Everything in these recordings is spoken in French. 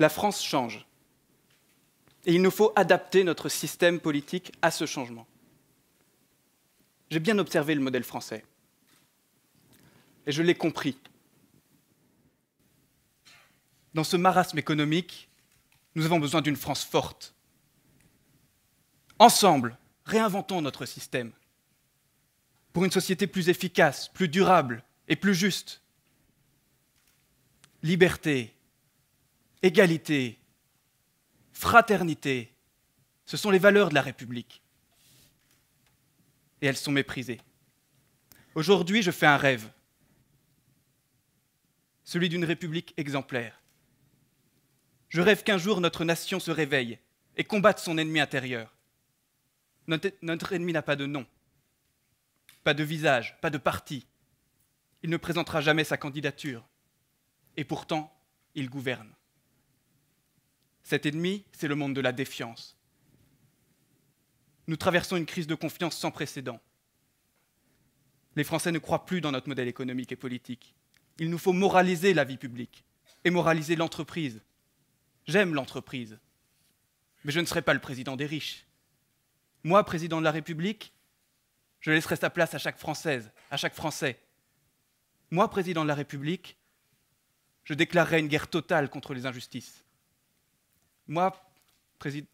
La France change. Et il nous faut adapter notre système politique à ce changement. J'ai bien observé le modèle français. Et je l'ai compris. Dans ce marasme économique, nous avons besoin d'une France forte. Ensemble, réinventons notre système pour une société plus efficace, plus durable et plus juste. Liberté, égalité, fraternité, ce sont les valeurs de la République. Et elles sont méprisées. Aujourd'hui, je fais un rêve, celui d'une République exemplaire. Je rêve qu'un jour notre nation se réveille et combatte son ennemi intérieur. Notre, ennemi n'a pas de nom, pas de visage, pas de parti. Il ne présentera jamais sa candidature. Et pourtant, il gouverne. Cet ennemi, c'est le monde de la défiance. Nous traversons une crise de confiance sans précédent. Les Français ne croient plus dans notre modèle économique et politique. Il nous faut moraliser la vie publique et moraliser l'entreprise. J'aime l'entreprise, mais je ne serai pas le président des riches. Moi, président de la République, je laisserai sa place à chaque Française, à chaque Français. Moi, président de la République, je déclarerai une guerre totale contre les injustices. Moi, président.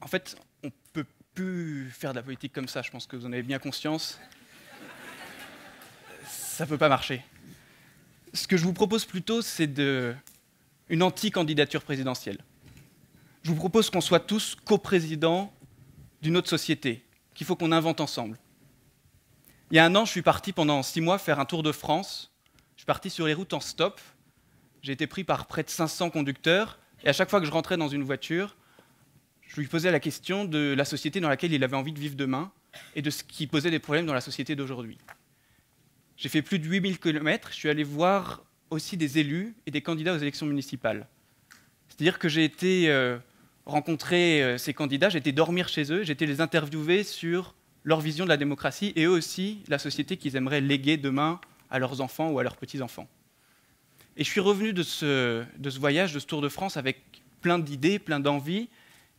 En fait, on ne peut plus faire de la politique comme ça, je pense que vous en avez bien conscience. ça ne peut pas marcher. Ce que je vous propose plutôt, c'est de... une anti-candidature présidentielle. Je vous propose qu'on soit tous coprésidents d'une autre société, qu'il faut qu'on invente ensemble. Il y a un an, je suis parti pendant six mois faire un tour de France. Je suis parti sur les routes en stop. J'ai été pris par près de 500 conducteurs. Et à chaque fois que je rentrais dans une voiture, je lui posais la question de la société dans laquelle il avait envie de vivre demain et de ce qui posait des problèmes dans la société d'aujourd'hui. J'ai fait plus de 8000 km. Je suis allé voir aussi des élus et des candidats aux élections municipales. C'est-à-dire que j'ai été euh, rencontrer euh, ces candidats, j'ai été dormir chez eux, j'ai été les interviewer sur leur vision de la démocratie et eux aussi la société qu'ils aimeraient léguer demain à leurs enfants ou à leurs petits-enfants. Et je suis revenu de ce, de ce voyage, de ce Tour de France, avec plein d'idées, plein d'envies,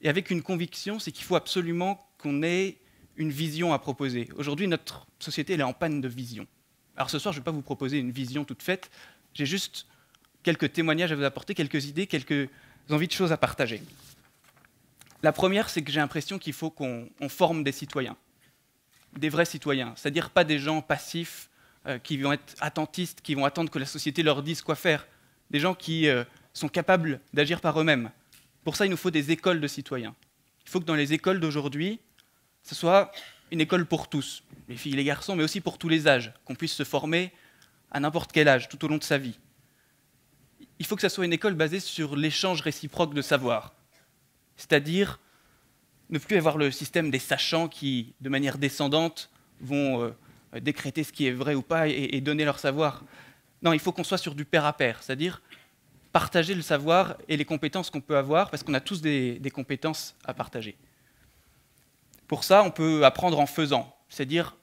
et avec une conviction, c'est qu'il faut absolument qu'on ait une vision à proposer. Aujourd'hui, notre société elle est en panne de vision. Alors ce soir, je ne vais pas vous proposer une vision toute faite, j'ai juste quelques témoignages à vous apporter, quelques idées, quelques envies de choses à partager. La première, c'est que j'ai l'impression qu'il faut qu'on forme des citoyens des vrais citoyens, c'est-à-dire pas des gens passifs euh, qui vont être attentistes, qui vont attendre que la société leur dise quoi faire, des gens qui euh, sont capables d'agir par eux-mêmes. Pour ça, il nous faut des écoles de citoyens. Il faut que dans les écoles d'aujourd'hui, ce soit une école pour tous, les filles, et les garçons, mais aussi pour tous les âges, qu'on puisse se former à n'importe quel âge, tout au long de sa vie. Il faut que ça soit une école basée sur l'échange réciproque de savoir, c'est-à-dire ne plus avoir le système des sachants qui, de manière descendante, vont euh, décréter ce qui est vrai ou pas et, donner leur savoir. Non, il faut qu'on soit sur du pair à pair, c'est-à-dire partager le savoir et les compétences qu'on peut avoir, parce qu'on a tous des, compétences à partager. Pour ça, on peut apprendre en faisant, c'est-à-dire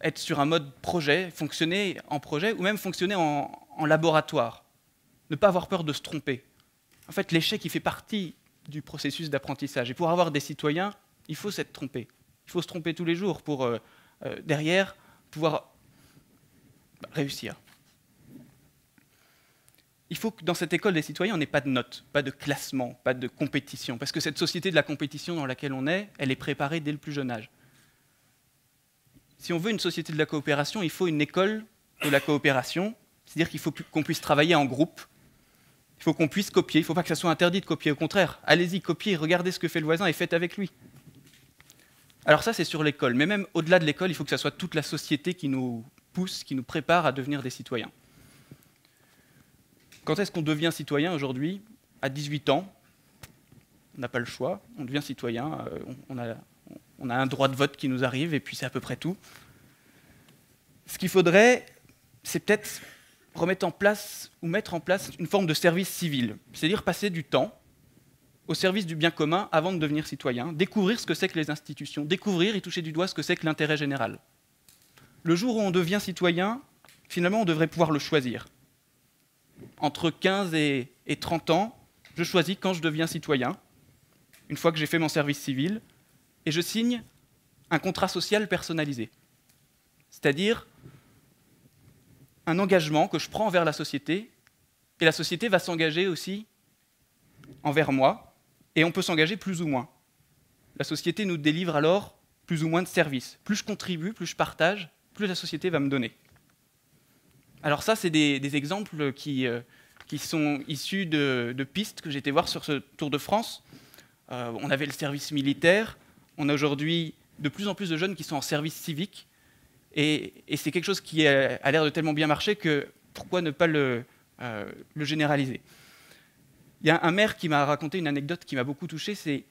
être sur un mode projet, fonctionner en projet, ou même fonctionner en, en laboratoire. Ne pas avoir peur de se tromper. En fait, l'échec, il fait partie du processus d'apprentissage. Et pour avoir des citoyens, il faut s'être trompé. Il faut se tromper tous les jours pour, euh, euh, derrière, pouvoir réussir. Il faut que dans cette école des citoyens, on n'ait pas de notes, pas de classement, pas de compétition, parce que cette société de la compétition dans laquelle on est, elle est préparée dès le plus jeune âge. Si on veut une société de la coopération, il faut une école de la coopération, c'est-à-dire qu'il faut qu'on puisse travailler en groupe, il faut qu'on puisse copier. Il ne faut pas que ça soit interdit de copier. Au contraire, allez-y, copiez, regardez ce que fait le voisin et faites avec lui. Alors ça, c'est sur l'école. Mais même au-delà de l'école, il faut que ça soit toute la société qui nous pousse, qui nous prépare à devenir des citoyens. Quand est-ce qu'on devient citoyen aujourd'hui À 18 ans, on n'a pas le choix, on devient citoyen, euh, on a, on a un droit de vote qui nous arrive, et puis c'est à peu près tout. Ce qu'il faudrait, c'est peut-être remettre en place ou mettre en place une forme de service civil, c'est-à-dire passer du temps au service du bien commun avant de devenir citoyen, découvrir ce que c'est que les institutions, découvrir et toucher du doigt ce que c'est que l'intérêt général. Le jour où on devient citoyen, finalement, on devrait pouvoir le choisir. Entre 15 et 30 ans, je choisis quand je deviens citoyen, une fois que j'ai fait mon service civil, et je signe un contrat social personnalisé. C'est-à-dire, un engagement que je prends envers la société, et la société va s'engager aussi envers moi, et on peut s'engager plus ou moins. La société nous délivre alors plus ou moins de services. Plus je contribue, plus je partage, plus la société va me donner. Alors ça, c'est des, exemples qui, euh, qui sont issus de, pistes que j'ai été voir sur ce Tour de France. Euh, on avait le service militaire, on a aujourd'hui de plus en plus de jeunes qui sont en service civique, et, c'est quelque chose qui a, l'air de tellement bien marcher que pourquoi ne pas le, euh, généraliser Il y a un maire qui m'a raconté une anecdote qui m'a beaucoup touché. C'est,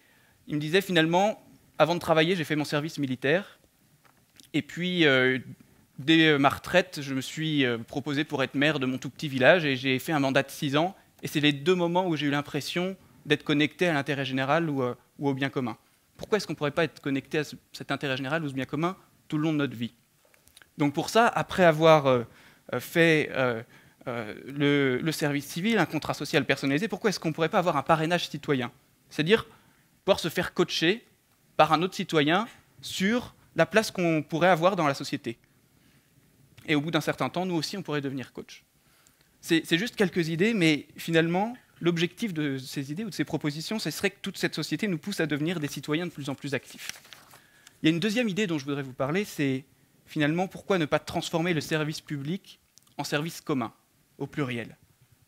il me disait finalement, avant de travailler, j'ai fait mon service militaire. Et puis, euh, dès ma retraite, je me suis euh, proposé pour être maire de mon tout petit village et j'ai fait un mandat de 6 ans. Et c'est les deux moments où j'ai eu l'impression d'être connecté à l'intérêt général ou, au bien commun. Pourquoi est-ce qu'on ne pourrait pas être connecté à cet intérêt général ou ce bien commun tout le long de notre vie donc pour ça, après avoir euh, euh, fait euh, le, service civil, un contrat social personnalisé, pourquoi est-ce qu'on ne pourrait pas avoir un parrainage citoyen C'est-à-dire pouvoir se faire coacher par un autre citoyen sur la place qu'on pourrait avoir dans la société. Et au bout d'un certain temps, nous aussi, on pourrait devenir coach. C'est juste quelques idées, mais finalement, l'objectif de ces idées ou de ces propositions, ce serait que toute cette société nous pousse à devenir des citoyens de plus en plus actifs. Il y a une deuxième idée dont je voudrais vous parler, c'est finalement, pourquoi ne pas transformer le service public en service commun, au pluriel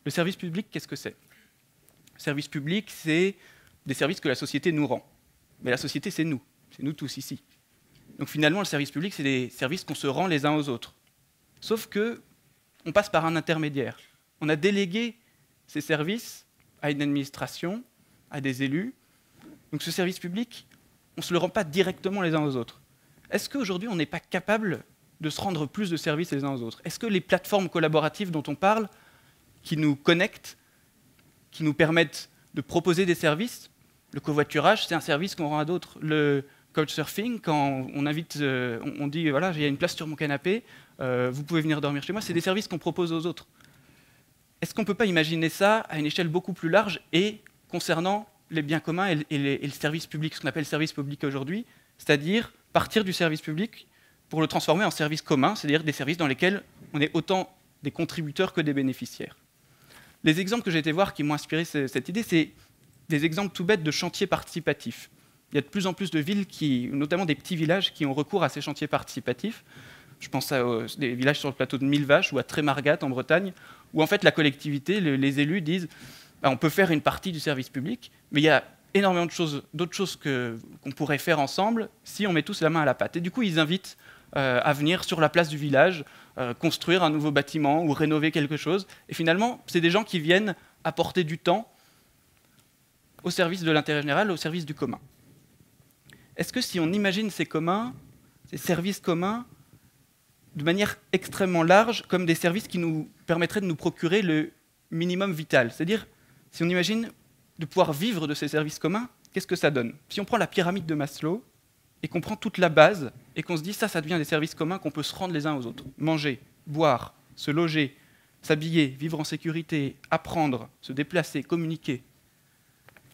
Le service public, qu'est-ce que c'est Le service public, c'est des services que la société nous rend. Mais la société, c'est nous, c'est nous tous ici. Donc finalement, le service public, c'est des services qu'on se rend les uns aux autres. Sauf que on passe par un intermédiaire. On a délégué ces services à une administration, à des élus. Donc ce service public, on ne se le rend pas directement les uns aux autres. Est-ce qu'aujourd'hui, on n'est pas capable de se rendre plus de services les uns aux autres Est-ce que les plateformes collaboratives dont on parle, qui nous connectent, qui nous permettent de proposer des services, le covoiturage, c'est un service qu'on rend à d'autres. Le couchsurfing, quand on invite, euh, on dit voilà, il y a une place sur mon canapé, euh, vous pouvez venir dormir chez moi, c'est des services qu'on propose aux autres. Est-ce qu'on ne peut pas imaginer ça à une échelle beaucoup plus large et concernant les biens communs et, et le service public, ce qu'on appelle service public aujourd'hui, c'est-à-dire partir du service public pour le transformer en service commun, c'est-à-dire des services dans lesquels on est autant des contributeurs que des bénéficiaires. Les exemples que j'ai été voir qui m'ont inspiré cette idée, c'est des exemples tout bêtes de chantiers participatifs. Il y a de plus en plus de villes, qui, notamment des petits villages, qui ont recours à ces chantiers participatifs. Je pense à euh, des villages sur le plateau de Millevaches ou à Trémargat en Bretagne, où en fait la collectivité, les élus disent bah, on peut faire une partie du service public, mais il y a énormément de choses, d'autres choses que, qu'on pourrait faire ensemble si on met tous la main à la pâte. Et du coup, ils invitent euh, à venir sur la place du village, euh, construire un nouveau bâtiment ou rénover quelque chose. Et finalement, c'est des gens qui viennent apporter du temps au service de l'intérêt général, au service du commun. Est-ce que si on imagine ces communs, ces services communs, de manière extrêmement large, comme des services qui nous permettraient de nous procurer le minimum vital C'est-à-dire, si on imagine de pouvoir vivre de ces services communs, qu'est-ce que ça donne Si on prend la pyramide de Maslow et qu'on prend toute la base et qu'on se dit ça, ça devient des services communs qu'on peut se rendre les uns aux autres. Manger, boire, se loger, s'habiller, vivre en sécurité, apprendre, se déplacer, communiquer.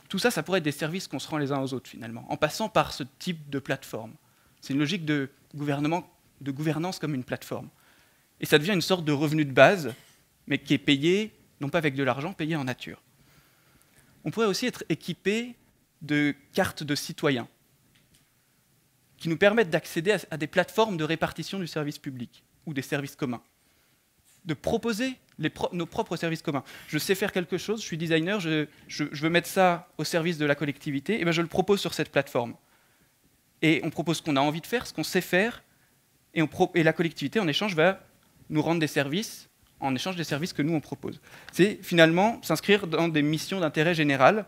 Tout ça, ça pourrait être des services qu'on se rend les uns aux autres finalement, en passant par ce type de plateforme. C'est une logique de, gouvernement, de gouvernance comme une plateforme. Et ça devient une sorte de revenu de base, mais qui est payé, non pas avec de l'argent, payé en nature on pourrait aussi être équipé de cartes de citoyens qui nous permettent d'accéder à des plateformes de répartition du service public ou des services communs, de proposer nos propres services communs. Je sais faire quelque chose, je suis designer, je, veux mettre ça au service de la collectivité, et eh ben, je le propose sur cette plateforme. Et on propose ce qu'on a envie de faire, ce qu'on sait faire, et, et la collectivité, en échange, va nous rendre des services en échange des services que nous on propose. C'est finalement s'inscrire dans des missions d'intérêt général.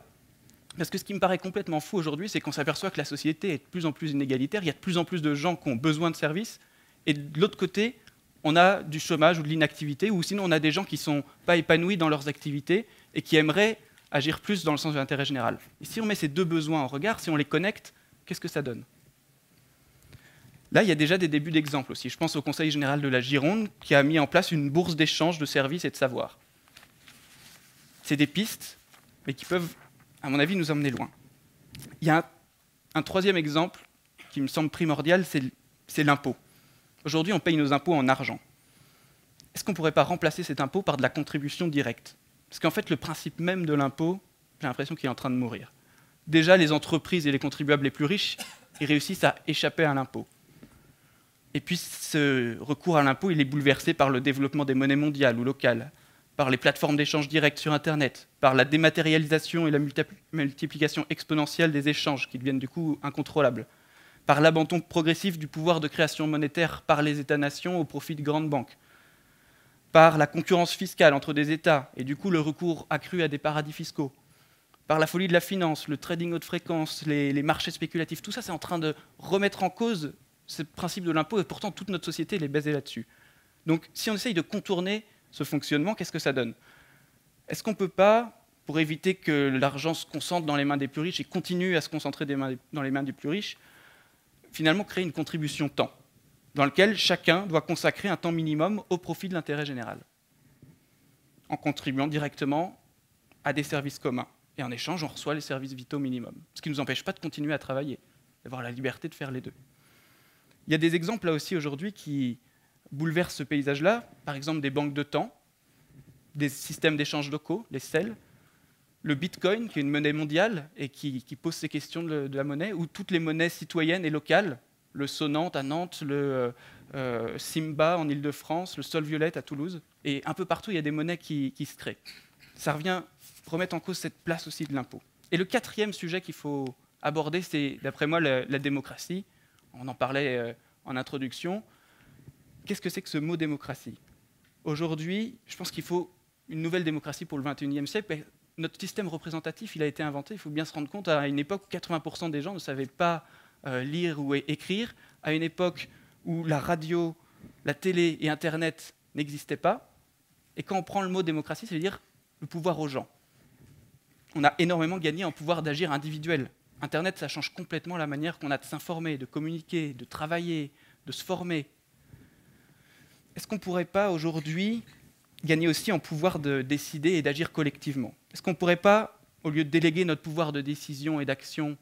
Parce que ce qui me paraît complètement fou aujourd'hui, c'est qu'on s'aperçoit que la société est de plus en plus inégalitaire, il y a de plus en plus de gens qui ont besoin de services, et de l'autre côté, on a du chômage ou de l'inactivité, ou sinon on a des gens qui ne sont pas épanouis dans leurs activités et qui aimeraient agir plus dans le sens de l'intérêt général. Et si on met ces deux besoins en regard, si on les connecte, qu'est-ce que ça donne Là, il y a déjà des débuts d'exemples aussi. Je pense au Conseil général de la Gironde qui a mis en place une bourse d'échange de services et de savoirs. C'est des pistes, mais qui peuvent, à mon avis, nous emmener loin. Il y a un, troisième exemple qui me semble primordial, c'est l'impôt. Aujourd'hui, on paye nos impôts en argent. Est-ce qu'on ne pourrait pas remplacer cet impôt par de la contribution directe Parce qu'en fait, le principe même de l'impôt, j'ai l'impression qu'il est en train de mourir. Déjà, les entreprises et les contribuables les plus riches, réussissent à échapper à l'impôt. Et puis ce recours à l'impôt, il est bouleversé par le développement des monnaies mondiales ou locales, par les plateformes d'échange direct sur Internet, par la dématérialisation et la multiplication exponentielle des échanges qui deviennent du coup incontrôlables, par l'abandon progressif du pouvoir de création monétaire par les États-nations au profit de grandes banques, par la concurrence fiscale entre des États et du coup le recours accru à des paradis fiscaux, par la folie de la finance, le trading haute fréquence, les, les marchés spéculatifs, tout ça c'est en train de remettre en cause ce principe de l'impôt, et pourtant toute notre société est basée là-dessus. Donc si on essaye de contourner ce fonctionnement, qu'est-ce que ça donne Est-ce qu'on ne peut pas, pour éviter que l'argent se concentre dans les mains des plus riches et continue à se concentrer dans les mains des plus riches, finalement créer une contribution temps, dans laquelle chacun doit consacrer un temps minimum au profit de l'intérêt général, en contribuant directement à des services communs. Et en échange, on reçoit les services vitaux minimums, ce qui ne nous empêche pas de continuer à travailler, d'avoir la liberté de faire les deux. Il y a des exemples là aussi aujourd'hui qui bouleversent ce paysage-là, par exemple des banques de temps, des systèmes d'échange locaux, les SEL, le Bitcoin, qui est une monnaie mondiale et qui, pose ces questions de, la monnaie, ou toutes les monnaies citoyennes et locales, le Sonante à Nantes, le euh, euh, Simba en Ile-de-France, le Sol Violette à Toulouse, et un peu partout, il y a des monnaies qui, se créent. Ça revient remettre en cause cette place aussi de l'impôt. Et le quatrième sujet qu'il faut aborder, c'est, d'après moi, la démocratie on en parlait euh, en introduction. Qu'est-ce que c'est que ce mot démocratie Aujourd'hui, je pense qu'il faut une nouvelle démocratie pour le 21e siècle. Notre système représentatif, il a été inventé, il faut bien se rendre compte, à une époque où 80% des gens ne savaient pas euh, lire ou écrire, à une époque où la radio, la télé et Internet n'existaient pas. Et quand on prend le mot démocratie, ça veut dire le pouvoir aux gens. On a énormément gagné en pouvoir d'agir individuel. Internet, ça change complètement la manière qu'on a de s'informer, de communiquer, de travailler, de se former. Est-ce qu'on ne pourrait pas aujourd'hui gagner aussi en pouvoir de décider et d'agir collectivement Est-ce qu'on ne pourrait pas, au lieu de déléguer notre pouvoir de décision et d'action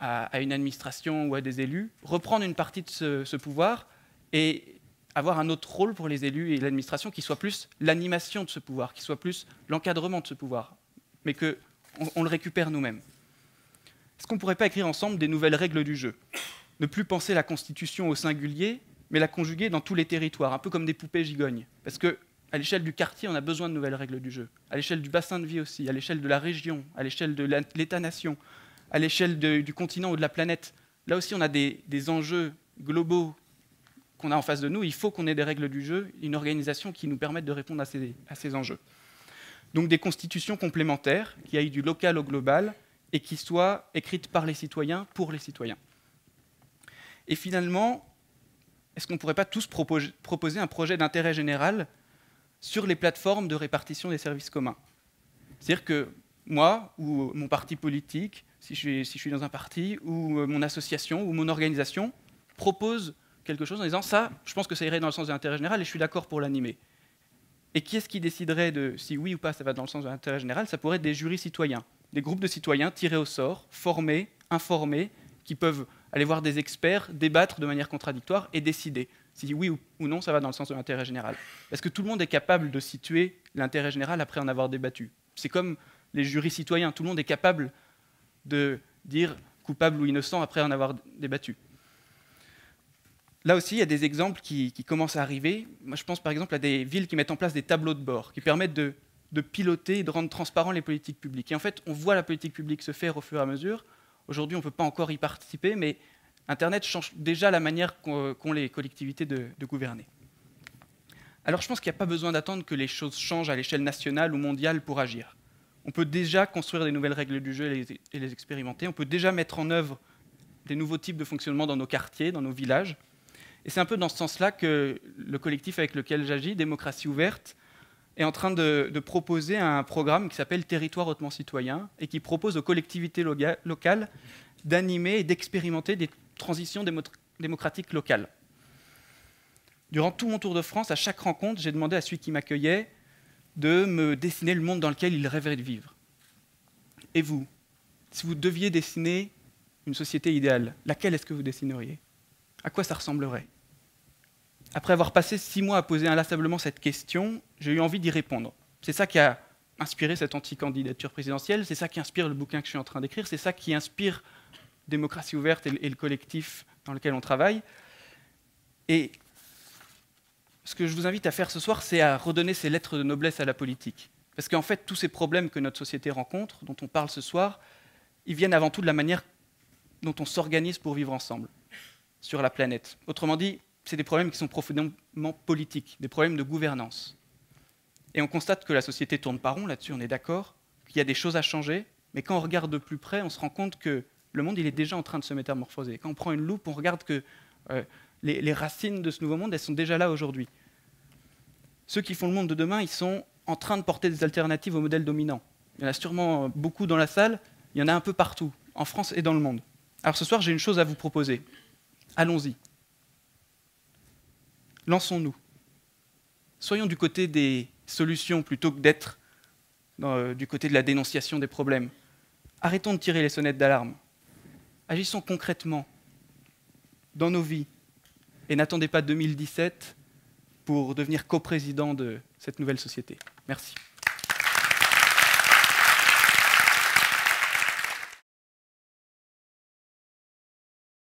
à, une administration ou à des élus, reprendre une partie de ce, pouvoir et avoir un autre rôle pour les élus et l'administration qui soit plus l'animation de ce pouvoir, qui soit plus l'encadrement de ce pouvoir, mais qu'on le récupère nous-mêmes est-ce qu'on ne pourrait pas écrire ensemble des nouvelles règles du jeu Ne plus penser la Constitution au singulier, mais la conjuguer dans tous les territoires, un peu comme des poupées gigognes. Parce que à l'échelle du quartier, on a besoin de nouvelles règles du jeu. À l'échelle du bassin de vie aussi, à l'échelle de la région, à l'échelle de l'État-nation, à l'échelle du continent ou de la planète. Là aussi, on a des, enjeux globaux qu'on a en face de nous. Il faut qu'on ait des règles du jeu, une organisation qui nous permette de répondre à ces, à ces enjeux. Donc des constitutions complémentaires qui aillent du local au global, et qui soit écrite par les citoyens, pour les citoyens. Et finalement, est-ce qu'on ne pourrait pas tous proposer un projet d'intérêt général sur les plateformes de répartition des services communs C'est-à-dire que moi, ou mon parti politique, si je, suis, si je suis dans un parti, ou euh, mon association, ou mon organisation, propose quelque chose en disant ça, je pense que ça irait dans le sens de l'intérêt général et je suis d'accord pour l'animer. Et qui est-ce qui déciderait de si oui ou pas ça va dans le sens de l'intérêt général Ça pourrait être des jurys citoyens des groupes de citoyens tirés au sort, formés, informés, qui peuvent aller voir des experts, débattre de manière contradictoire et décider si oui ou non ça va dans le sens de l'intérêt général. Parce que tout le monde est capable de situer l'intérêt général après en avoir débattu. C'est comme les jurys citoyens, tout le monde est capable de dire coupable ou innocent après en avoir débattu. Là aussi, il y a des exemples qui, qui commencent à arriver. Moi, je pense par exemple à des villes qui mettent en place des tableaux de bord, qui permettent de de piloter et de rendre transparent les politiques publiques. Et en fait, on voit la politique publique se faire au fur et à mesure. Aujourd'hui, on ne peut pas encore y participer, mais Internet change déjà la manière qu'ont les collectivités de, gouverner. Alors je pense qu'il n'y a pas besoin d'attendre que les choses changent à l'échelle nationale ou mondiale pour agir. On peut déjà construire des nouvelles règles du jeu et les expérimenter. On peut déjà mettre en œuvre des nouveaux types de fonctionnement dans nos quartiers, dans nos villages. Et c'est un peu dans ce sens-là que le collectif avec lequel j'agis, Démocratie ouverte, est en train de, proposer un programme qui s'appelle Territoire hautement citoyen et qui propose aux collectivités locales d'animer et d'expérimenter des transitions démocratiques locales. Durant tout mon tour de France, à chaque rencontre, j'ai demandé à celui qui m'accueillait de me dessiner le monde dans lequel il rêverait de vivre. Et vous, si vous deviez dessiner une société idéale, laquelle est-ce que vous dessineriez À quoi ça ressemblerait après avoir passé six mois à poser inlassablement cette question, j'ai eu envie d'y répondre. C'est ça qui a inspiré cette anti-candidature présidentielle, c'est ça qui inspire le bouquin que je suis en train d'écrire, c'est ça qui inspire Démocratie ouverte et le collectif dans lequel on travaille. Et ce que je vous invite à faire ce soir, c'est à redonner ces lettres de noblesse à la politique. Parce qu'en fait, tous ces problèmes que notre société rencontre, dont on parle ce soir, ils viennent avant tout de la manière dont on s'organise pour vivre ensemble sur la planète. Autrement dit, c'est des problèmes qui sont profondément politiques, des problèmes de gouvernance. Et on constate que la société tourne par rond, là-dessus on est d'accord, qu'il y a des choses à changer, mais quand on regarde de plus près, on se rend compte que le monde il est déjà en train de se métamorphoser. Quand on prend une loupe, on regarde que euh, les, les racines de ce nouveau monde, elles sont déjà là aujourd'hui. Ceux qui font le monde de demain, ils sont en train de porter des alternatives au modèle dominant. Il y en a sûrement euh, beaucoup dans la salle, il y en a un peu partout, en France et dans le monde. Alors ce soir, j'ai une chose à vous proposer. Allons-y lançons-nous. Soyons du côté des solutions plutôt que d'être euh, du côté de la dénonciation des problèmes. Arrêtons de tirer les sonnettes d'alarme. Agissons concrètement dans nos vies et n'attendez pas 2017 pour devenir coprésident de cette nouvelle société. Merci.